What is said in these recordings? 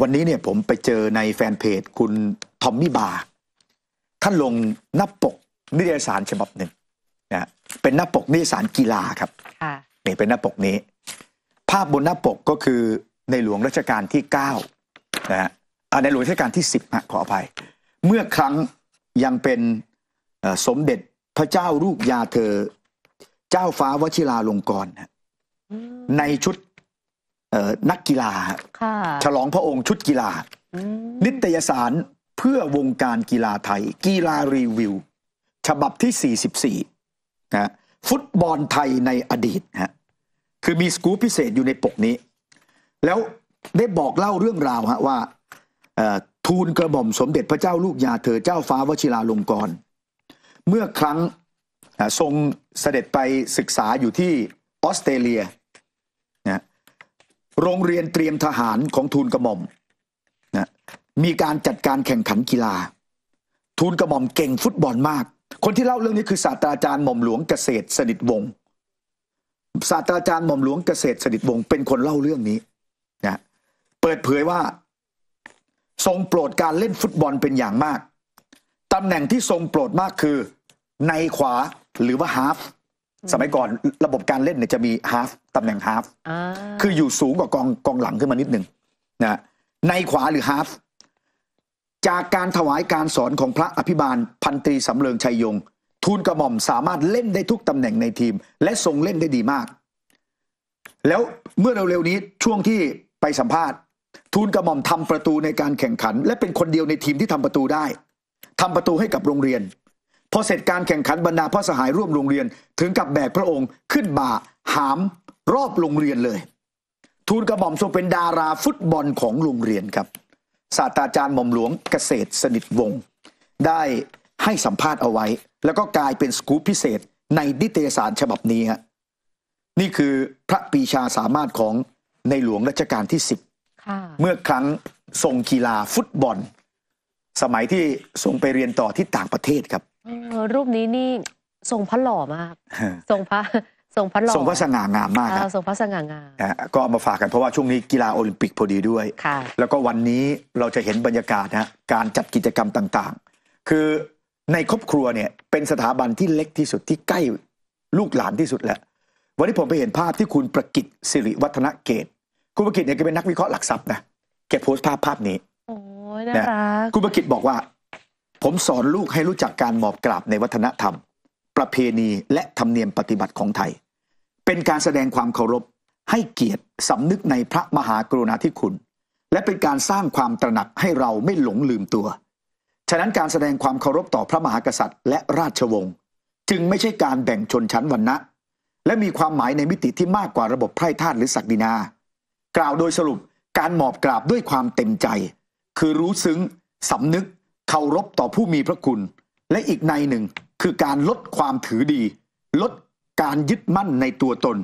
วันนี้เนี่ยผมไปเจอในแฟนเพจคุณทอมมี่บาร์ท่านลงหน้าปกนิตยสารฉบับหนึ่งนะเป็นหน้าปกนิตยสารกีฬาครับนี่เป็นหน้าปกนี้ ภาพบนหน้าปกก็คือในหลวงรัชกาลที่9นะฮะในหลวงรัชกาลที่10ฮะขออภัยเมื่อครั้งยังเป็นสมเด็จพระเจ้าลูกยาเธอ เจ้าฟ้าวชิราลงกรณ์ในชุดนักกีฬาฉลองพระองค์ชุดกีฬานิตยสารเพื่อวงการกีฬาไทย กีฬารีวิว ฉบับที่ 44นะฟุตบอลไทยในอดีตฮะคือมีสกู๊ปพิเศษอยู่ในปกนี้ แล้วได้บอกเล่าเรื่องราวฮะว่าทูลกระบ่อมสมเด็จพระเจ้าลูกยาเธอเจ้าฟ้าวชิราลงกรณ์เมื่อครั้งทรงเสด็จไปศึกษาอยู่ที่ออสเตรเลียโรงเรียนเตรียมทหารของทูลกระหม่อมนะมีการจัดการแข่งขันกีฬา ทูลกระหม่อมเก่งฟุตบอลมาก คนที่เล่าเรื่องนี้คือศาสตราจารย์หม่อมหลวงเกษตร สนิทวงศ์ศาสตราจารย์หม่อมหลวงเกษตรสนิทวงศ์เป็นคนเล่าเรื่องนี้นะเปิดเผยว่าทรงโปรดการเล่นฟุตบอลเป็นอย่างมากตำแหน่งที่ทรงโปรดมากคือในขวาหรือว่าฮาฟสมัยก่อนระบบการเล่นเนี่ยจะมีฮาฟตำแหน่งฮาฟคืออยู่สูงกว่ากองกองหลังขึ้นมานิดหนึ่งนะในขวาหรือฮาฟจากการถวายการสอนของพระอภิบาลพันตรีสำเริงชัยยง ทูลกระหม่อมสามารถเล่นได้ทุกตำแหน่งในทีม และทรงเล่นได้ดีมาก แล้วเมื่อเร็วๆนี้ช่วงที่ไปสัมภาษณ์ทูลกระหม่อมทำประตูในการแข่งขัน และเป็นคนเดียวในทีมที่ทำประตูได้ทำประตูให้กับโรงเรียนพอเสร็จการแข่งขันบรรดาพระสหายร่วมโรงเรียนถึงกับแบกพระองค์ขึ้นบ่าหามรอบโรงเรียนเลย ทูลกระหม่อมทรงเป็นดาราฟุตบอลของโรงเรียนครับศาสตราจารย์หม่อมหลวงเกษตรสนิทวงศ์ได้ให้สัมภาษณ์เอาไว้ แล้วก็กลายเป็นสกู๊ปพิเศษในดิเตสารฉบับนี้ฮะนี่คือพระปีชาสามารถของในหลวงรัชกาลที่สิบเมื่อครั้งทรงกีฬาฟุตบอล สมัยที่ทรงไปเรียนต่อที่ต่างประเทศครับออรูปนี้นี่ทรงพระหล่อมากทรงพระทรงพระหล่อทรงพระสง่างามมากทรงพระสง่างามก็เอามาฝากกันเพราะว่าช่วงนี้กีฬาโอลิมปิกพอดีด้วยแล้วก็วันนี้เราจะเห็นบรรยากาศนะการจัดกิจกรรมต่างๆ คือในครอบครัวเนี่ยเป็นสถาบันที่เล็กที่สุดที่ใกล้ลูกหลานที่สุดแหละววันนี้ผมไปเห็นภาพที่คุณประกิตสิริวัฒนเกตคุณประกิตเนี่ยก็เป็นนักวิเคราะห์หลักทรัพย์นะแกโพสต์ภาพภาพนี้โอ้ยน่ารักคุณประกิตบอกว่าผมสอนลูกให้รู้จักการหมอบกราบในวัฒนธรรม ประเพณี และธรรมเนียมปฏิบัติของไทย เป็นการแสดงความเคารพให้เกียรติสำนึกในพระมหากรุณาธิคุณ และเป็นการสร้างความตระหนักให้เราไม่หลงลืมตัว ฉะนั้นการแสดงความเคารพต่อพระมหากษัตริย์ และราชวงศ์จึงไม่ใช่การแบ่งชนชั้นวรรณะและมีความหมายในมิติที่มากกว่าระบบไพร่ทาสหรือศักดินา กล่าวโดยสรุปการหมอบกราบด้วยความเต็มใจ คือรู้ซึ้งสำนึกเคารพต่อผู้มีพระคุณและอีกในหนึ่งคือการลดความถือดี ลดการยึดมั่นในตัวตน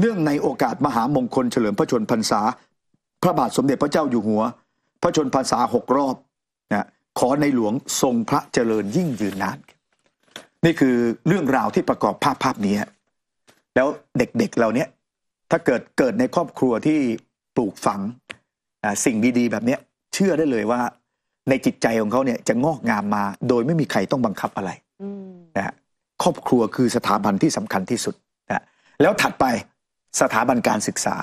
เนื่องในโอกาสมหามงคลเฉลิมพระชนพรรษา พระบาทสมเด็จพระเจ้าอยู่หัว พระชนพรรษาหกรอบนะขอในหลวงทรงพระเจริญยิ่งยืนนานนี่คือเรื่องราวที่ประกอบภาพภาพนี้ แล้วเด็กๆเราเนี้ยถ้าเกิดเกิดในครอบครัวที่ปลูกฝังสิ่งดีๆแบบนี้เชื่อได้เลยว่าในจิตใจของเขาเนี่ยจะงอกงามมา โดยไม่มีใครต้องบังคับอะไรนะครอบครัวคือสถาบันที่สำคัญที่สุดนะแล้วถัดไปสถาบันการศึกษา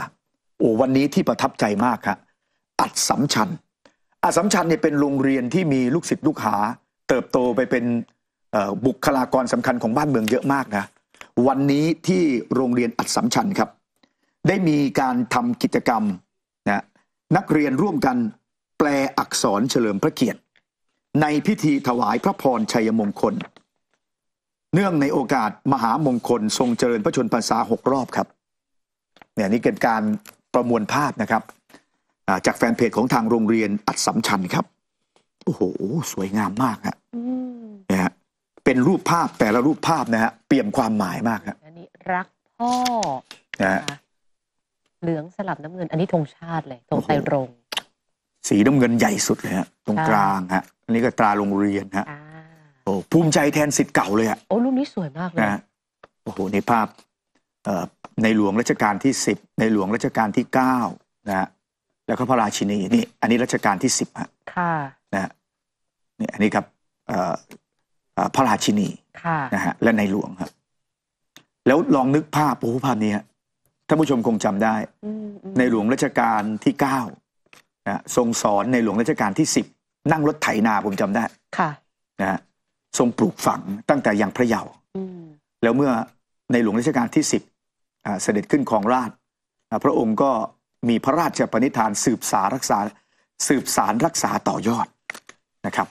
โอ้วันนี้ที่ประทับใจมากครับอัดสัมชันอัดสัมชันเนี่ยเป็นโรงเรียนที่มีลูกศิษย์ลูกหาเติบโตไปเป็นบุคลากรสำคัญของบ้านเมืองเยอะมากนะวันนี้ที่โรงเรียนอัดสัมชันครับ ได้มีการทำกิจกรรมนะนักเรียนร่วมกันแปลอักษรเฉลิมพระเกียรติ ในพิธีถวายพระพรชัยมงคล เนื่องในโอกาสมหามงคลทรงเจริญพระชนพรรษาหกรอบครับเนี่ยนี่เป็นการประมวลภาพนะครับ จากแฟนเพจของทางโรงเรียนอัดสัมชันครับโอ้โหสวยงามมากฮะนะฮะเป็นรูปภาพแต่ละรูปภาพนะฮะเปี่ยมความหมายมากฮะอันนี้รักพ่อนะเหลืองสลับน้ำเงิน อันนี้ธงชาติเลยธงไตรรงสีน้าเงินใหญ่สุดเลยฮะตรงกลางฮะอันนี้ก็ตราโรงเรียนฮะโอ้ภูมิใจแทนสิทธิ์เก่าเลยฮะโอ้รูปนี้สวยมากเลยนะโอ้โหในภาพเอ่อในหลวงรัชกาลที่สิบในหลวงรัชกาลที่เก้านะฮะแล้วก็พระราชินี นี่อันนี้รัชกาลที่สิบฮะค่ะนะฮะเนี่ยอันนี้ครับเอ่อพระราชินีค่ะนะฮะและในหลวงครับ แล้วลองนึกภาพโอ้ภาพนี้ฮะท่านผู้ชมคงจำได้ในหลวงรัชกาลที่เก้าะทรงสอนในหลวงรัชกาลที่สิบนั่งรถไถนาผมจำได้ ค่ะนะทรงปลูกฝังตั้งแต่ยังพระเยาว์แล้วเมื่อในหลวงรัชกาลที่สิบเสด็จขึ้นครองราชพระองค์ก็มีพระราชปณิธานสืบสารักษาสืบสารรักษาต่อยอดนะครับ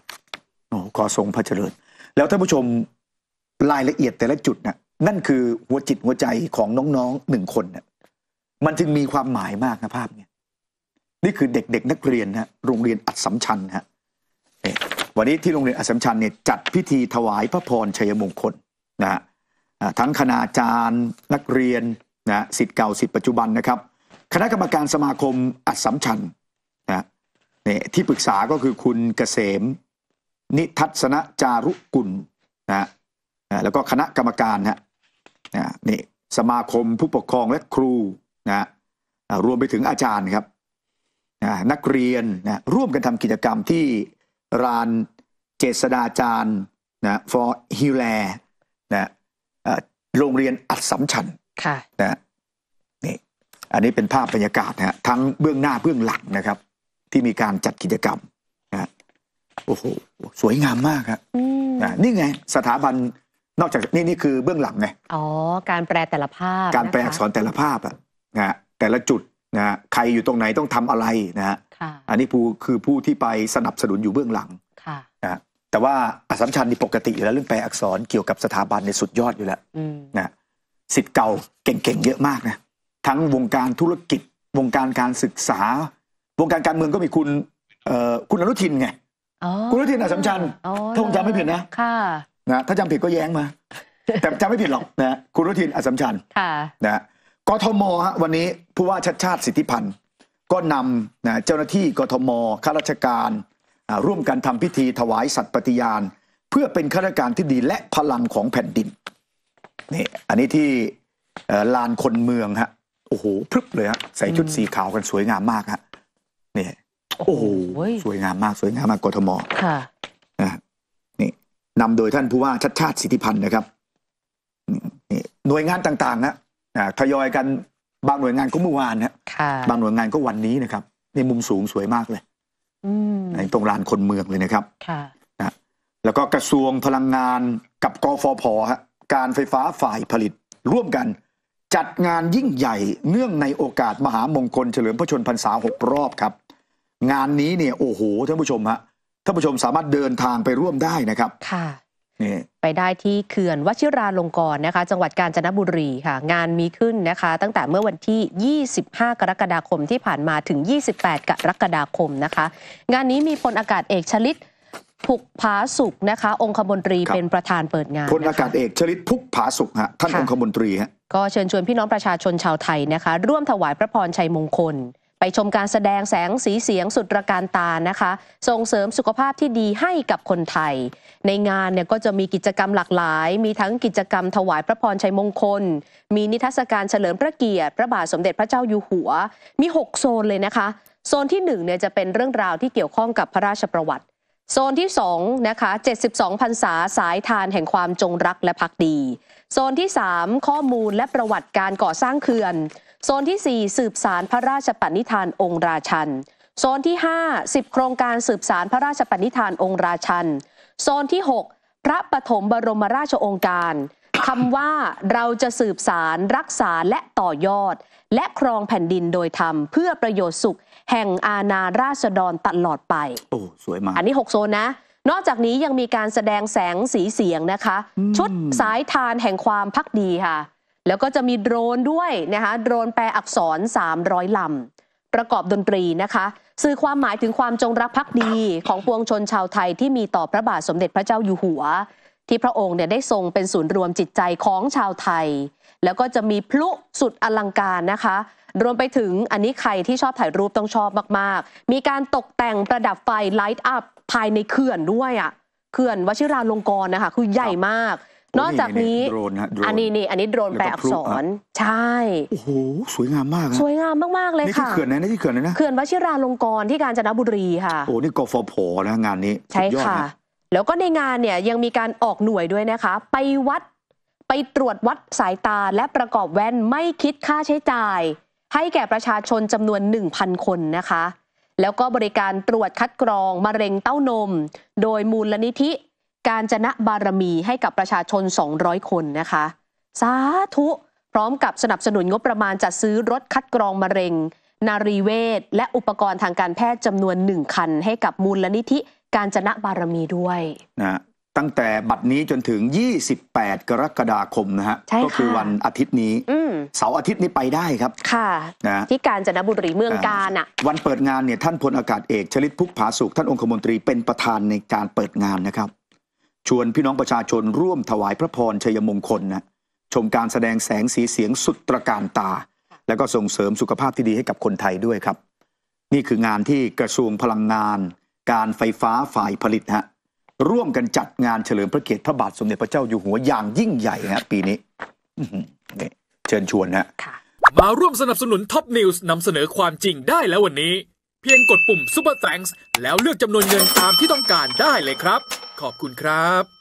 โอ้ขอทรงพระเจริญ แล้วท่านผู้ชมรายละเอียดแต่ละจุดนะนั่นคือหัวจิตหัวใจของน้องๆหนึ่งคนนะมันจึงมีความหมายมากนะภาพเนี่ยนี่คือเด็กๆนักเรียนฮะโรงเรียนอัดสัมชัญฮะวันนี้ที่โรงเรียนอัดสัมชัญเนี่ยจัดพิธีถวายพระพรชัยมงคลนะฮะทั้งคณาจารย์นักเรียนนะสิทธิ์เก่าสิทธิ์ปัจจุบันนะครับ คณะกรรมการสมาคมอัดสัมชัญนะเนี่ยที่ปรึกษาก็คือคุณเกษม นิทัศนจารุกุลนะะแล้วก็คณะกรรมการฮะนี่สมาคมผู้ปกครองและครูนะรวมไปถึงอาจารย์ครับนักเรียนนะร่วมกันทำกิจกรรมที่รานเจษดาจารย์นะฟอร์ฮิลแลนะโรงเรียนอัดสำมชัญนะนี่อันนี้เป็นภาพบรรยากาศนะทั้งเบื้องหน้าเบื้องหลังนะครับ ที่มีการจัดกิจกรรมนะโอ้โหสวยงามมากครับนะนี่ไงสถาบันนอกจากนี่นี่คือเบื้องหลังไงอ๋อการแปลแต่ละภาพ การแปลอักษรแต่ละภาพอะนะแต่ละจุดนะฮะใครอยู่ตรงไหนต้องทำอะไรนะฮะอันนี้ผู้คือผู้ที่ไปสนับสนุนอยู่เบื้องหลังนะแต่ว่าอสัมชัญนี่ปกติแล้วเรื่องแปลอักษรเกี่ยวกับสถาบันในสุดยอดอยู่แล้วนะสิทธิ์เก่าเก่งๆเยอะมากนะ ทั้งวงการธุรกิจ วงการการศึกษา วงการการเมืองก็มี คุณคุณอนุทินไงคุณอนุทินอสัมชัญถ้างจำไม่ผิดนะนะ ถ้าจำผิดก็แย้งมา แต่จำไม่ผิดหรอกนะคุณอนุทินอสัมชัญนะกทมฮะวันนี้ผู้ว่าชัดชาติสิทธิพันธ์ก็นำนะเจ้าหน้าที่กทมข้าราชการ ร่วมกันทำพิธีถวายสัตย์ปฏิญาณเพื่อเป็นข้าราชการที่ดีและพลังของแผ่นดิน นี่ อันนี้ที่ลานคนเมืองฮะโอ้โหพรึบเลยฮะใส่ชุดสีขาวกันสวยงามมากฮะนี่โอ้โหสวยงามมากสวยงามมากกทมค่ะนี่นำโดยท่านผู้ว่าชัดชาติสิทธิพันธ์นะครับนี่หน่วยงานต่างๆนะนะทยอยกันบางหน่วยงานก็เมื่อวานนะบางหน่วยงานก็วันนี้นะครับ ในมุมสูงสวยมากเลยในตรงลานคนเมืองเลยนะครับนะแล้วก็กระทรวงพลังงานกับกฟผฮะการไฟฟ้าฝ่ายผลิต ร่วมกัน จัดงานยิ่งใหญ่เนื่องในโอกาสมหามงคล เฉลิมพระชนพรรษาหกรอบครับ งานนี้เนี่ย โอ้โหท่านผู้ชมฮะท่านผู้ชมสามารถเดินทางไปร่วมได้นะครับไปได้ที่เขื่อนวชิราลงกรณ์นะคะ จังหวัดกาญจนบุรีค่ะ งานมีขึ้นนะคะ ตั้งแต่เมื่อวันที่ 25 กรกฎาคมที่ผ่านมาถึง 28 กรกฎาคมนะคะ งานนี้มีพลอากาศเอกชลิตพุกผาสุกนะคะองคมนตรีเป็นประธานเปิดงานพลอากาศเอกชลิตพุกผาสุกฮะท่านองคมนตรีฮะก็เชิญชวนพี่น้องประชาชนชาวไทยนะคะร่วมถวายพระพรชัยมงคลไปชมการแสดงแสงสีเสียงสุดระการตานะคะ ส่งเสริมสุขภาพที่ดีให้กับคนไทย ในงานเนี่ยก็จะมีกิจกรรมหลากหลาย มีทั้งกิจกรรมถวายพระพรชัยมงคล มีนิทรรศการเฉลิมพระเกียรติพระบาทสมเด็จพระเจ้าอยู่หัว มี 6 โซนเลยนะคะ โซนที่1เนี่ยจะเป็นเรื่องราวที่เกี่ยวข้องกับพระราชประวัติ โซนที่ 2 นะคะ 72พรรษาสายทานแห่งความจงรักและพักดี โซนที่ 3 ข้อมูลและประวัติการก่อสร้างเขื่อนโซนที่4สืบสารพระราชปณิธานองค์ราชันโซนที่5 10โครงการสืบสารพระราชปณิธานองค์ราชันโซนที่6พระปฐมบรมราชองค์การคำว่าเราจะสืบสารรักษาและต่อยอด และครองแผ่นดินโดยธรรม เพื่อประโยชน์สุข แห่งอาณาราษฎรตลอดไปโอ้สวยมากอันนี้ 6 โซนนะ นอกจากนี้ยังมีการแสดงแสงสีเสียงนะคะ ชุดสายทานแห่งความพักดีค่ะแล้วก็จะมีโดรนด้วยนะคะโดรนแปลอักษร 300ลำประกอบดนตรีนะคะ สื่อความหมายถึงความจงรักภักดีของปวงชนชาวไทย ที่มีต่อพระบาทสมเด็จพระเจ้าอยู่หัว ที่พระองค์เนี่ยได้ทรงเป็นศูนย์รวมจิตใจของชาวไทย แล้วก็จะมีพลุสุดอลังการนะคะ รวมไปถึงอันนี้ใครที่ชอบถ่ายรูปต้องชอบมาก ๆ มีการตกแต่งประดับไฟไลท์อัพภายในเขื่อนด้วยอะ่ะเขื่อนวชิราลงกรณ์นะคะคือใหญ่มากนอกจากนี้โดรนฮะอันนี้นี่อันนี้โดรนแปลอักษรใช่ โอ้โห สวยงามมากสวยงามมากมากเลยค่ะนี่ที่เขื่อนนะนี่ที่เขื่อนนะเขื่อนวชิราลงกรณ์ที่กาญจนบุรีค่ะ โอ้นี่กฟผนะงานนี้ใช่ค่ะ แล้วก็ในงานเนี่ย ยังมีการออกหน่วยด้วยนะคะ ไปวัดไปตรวจวัดสายตาและประกอบแว่นไม่คิดค่าใช้จ่าย ให้แก่ประชาชนจำนวน 1,000 คนนะคะ แล้วก็บริการตรวจคัดกรองมะเร็งเต้านม โดยมูลลนิธิการจนะบารมีให้กับประชาชน 200 คนนะคะสาธุ พร้อมกับสนับสนุนงบประมาณ จัดซื้อรถคัดกรองมะเร็ง นารีเวชและอุปกรณ์ทางการแพทย์จำนวนหนึ่งคัน ให้กับมูลลนิธิ การจนะบารมีด้วยนะตั้งแต่บัดนี้จนถึง 28 กรกฎาคมนะฮะก็คือวันอาทิตย์นี้เสาร์อาทิตย์นี้ไปได้ครับค่ะนะที่การจนะบุรีเมืองการอ่ะวันเปิดงานเนี่ยท่านพลอากาศเอกชลิตพุกผาสุขท่านองคมนตรีเป็นประธานในการเปิดงานนะครับชวนพี่น้องประชาชนร่วมถวายพระพรชัยมงคลนะ ชมการแสดงแสงสีเสียงสุดตระการตา แล้วก็ส่งเสริมสุขภาพที่ดีให้กับคนไทยด้วยครับ นี่คืองานที่กระทรวงพลังงาน การไฟฟ้าฝ่ายผลิตฮะร่วมกันจัดงานเฉลิมพระเกียรติพระบาทสมเด็จพระเจ้าอยู่หัวอย่างยิ่งใหญ่ฮะปีนี้ เชิญชวนฮะมาร่วมสนับสนุนท็อปนิวส์นำเสนอความจริงได้แล้ววันนี้ เพียงกดปุ่มซ u ป e r t h a n ส s แล้วเลือกจำนวนเงินตามที่ต้องการได้เลยครับขอบคุณครับ